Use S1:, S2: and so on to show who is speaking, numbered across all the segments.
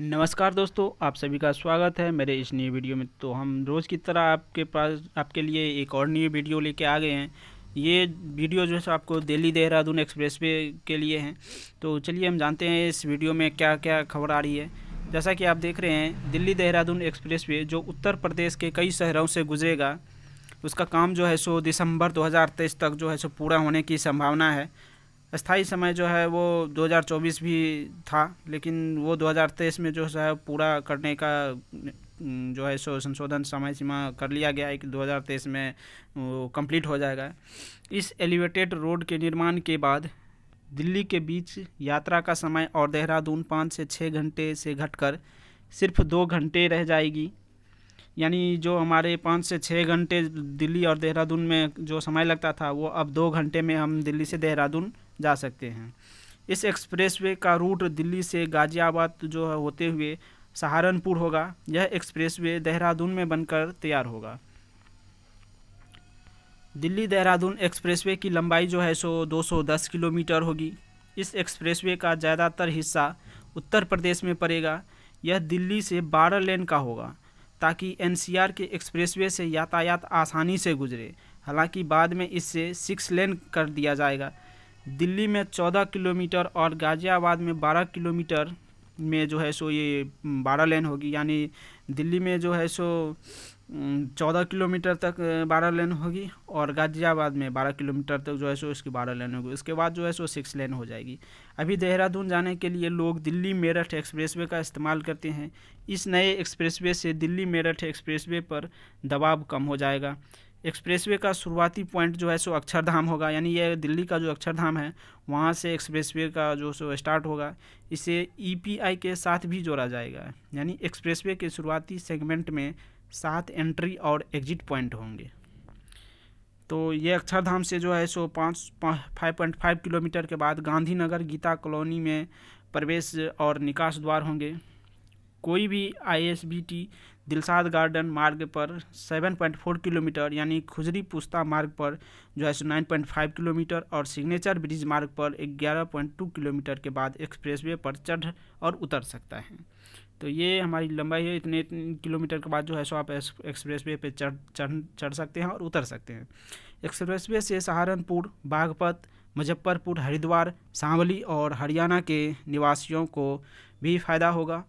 S1: नमस्कार दोस्तों आप सभी का स्वागत है मेरे इस नए वीडियो में तो हम रोज़ की तरह आपके पास आपके लिए एक और नई वीडियो लेके आ गए हैं ये वीडियो जो है आपको दिल्ली देहरादून एक्सप्रेस वे के लिए हैं तो चलिए हम जानते हैं इस वीडियो में क्या क्या खबर आ रही है जैसा कि आप देख रहे हैं दिल्ली देहरादून एक्सप्रेस वे जो उत्तर प्रदेश के कई शहरों से गुजरेगा उसका काम जो है सो दिसंबर 2023 तक जो है सो पूरा होने की संभावना है स्थाई समय जो है वो 2024 भी था लेकिन वो 2023 में जो है पूरा करने का जो है सो संशोधन समय सीमा कर लिया गया है कि 2023 में वो कंप्लीट हो जाएगा इस एलिवेटेड रोड के निर्माण के बाद दिल्ली के बीच यात्रा का समय और देहरादून पाँच से छः घंटे से घटकर सिर्फ दो घंटे रह जाएगी यानी जो हमारे पाँच से छः घंटे दिल्ली और देहरादून में जो समय लगता था वो अब दो घंटे में हम दिल्ली से देहरादून जा सकते हैं इस एक्सप्रेसवे का रूट दिल्ली से गाज़ियाबाद जो है होते हुए सहारनपुर होगा यह एक्सप्रेसवे देहरादून में बनकर तैयार होगा दिल्ली देहरादून एक्सप्रेसवे की लंबाई जो है सो 210 किलोमीटर होगी इस एक्सप्रेसवे का ज़्यादातर हिस्सा उत्तर प्रदेश में पड़ेगा यह दिल्ली से 12 लेन का होगा ताकि एनसीआर के एक्सप्रेसवे से यातायात आसानी से गुजरे हालांकि बाद में इससे सिक्स लेन कर दिया जाएगा दिल्ली में चौदह किलोमीटर और गाज़ियाबाद में बारह किलोमीटर में जो है सो ये बारह लेन होगी यानी दिल्ली में जो है सो चौदह किलोमीटर तक बारह लेन होगी और गाज़ियाबाद में बारह किलोमीटर तक जो है सो इसकी बारह लेन होगी उसके बाद जो है सो सिक्स लेन हो जाएगी अभी देहरादून जाने के लिए लोग दिल्ली मेरठ एक्सप्रेसवे का इस्तेमाल करते हैं इस नए एक्सप्रेसवे से दिल्ली मेरठ एक्सप्रेसवे पर दबाव कम हो जाएगा एक्सप्रेसवे का शुरुआती पॉइंट जो है सो अक्षरधाम होगा यानी यह दिल्ली का जो अक्षरधाम है वहाँ से एक्सप्रेसवे का जो सो स्टार्ट होगा इसे ईपीआई e के साथ भी जोड़ा जाएगा यानी एक्सप्रेसवे के शुरुआती सेगमेंट में सात एंट्री और एग्जिट पॉइंट होंगे तो ये अक्षरधाम से जो है सो पाँच फाइव पॉइंट फाइव किलोमीटर के बाद गांधीनगर गीता कॉलोनी में प्रवेश और निकास द्वार होंगे कोई भी आई दिलसाद गार्डन मार्ग पर 7.4 किलोमीटर यानी खुजरी पुस्ता मार्ग पर जो है सो 9.5 किलोमीटर और सिग्नेचर ब्रिज मार्ग पर 11.2 किलोमीटर के बाद एक्सप्रेसवे पर चढ़ और उतर सकता है तो ये हमारी लंबाई है इतने, किलोमीटर के बाद जो है सो आप एक्सप्रेस वे पर चढ़ चढ़ सकते हैं और उतर सकते हैं एक्सप्रेस वे से सहारनपुर बागपत मुजफ्फरपुर हरिद्वार सांवली और हरियाणा के निवासियों को भी फ़ायदा होगा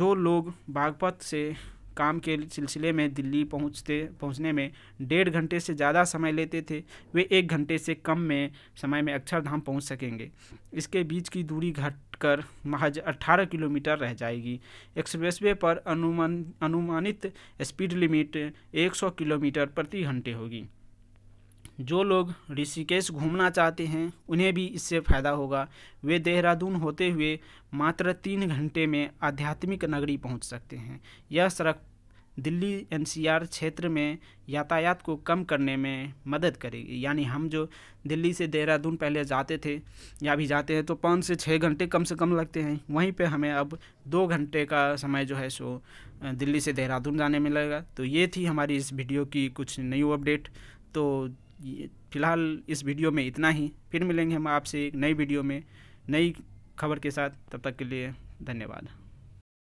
S1: जो लोग बागपत से काम के सिलसिले में दिल्ली पहुंचते पहुंचने में डेढ़ घंटे से ज़्यादा समय लेते थे वे एक घंटे से कम में समय में अक्षरधाम पहुंच सकेंगे इसके बीच की दूरी घटकर महज 18 किलोमीटर रह जाएगी एक्सप्रेसवे पर अनुमान अनुमानित स्पीड लिमिट 100 किलोमीटर प्रति घंटे होगी जो लोग ऋषिकेश घूमना चाहते हैं उन्हें भी इससे फ़ायदा होगा वे देहरादून होते हुए मात्र तीन घंटे में आध्यात्मिक नगरी पहुंच सकते हैं यह सड़क दिल्ली एनसीआर क्षेत्र में यातायात को कम करने में मदद करेगी यानी हम जो दिल्ली से देहरादून पहले जाते थे या अभी जाते हैं तो पाँच से छः घंटे कम से कम लगते हैं वहीं पे हमें अब दो घंटे का समय जो है सो दिल्ली से देहरादून जाने में लगेगा तो ये थी हमारी इस वीडियो की कुछ न्यू अपडेट तो फ़िलहाल इस वीडियो में इतना ही फिर मिलेंगे हम आपसे एक नई वीडियो में नई खबर के साथ तब तक के लिए धन्यवाद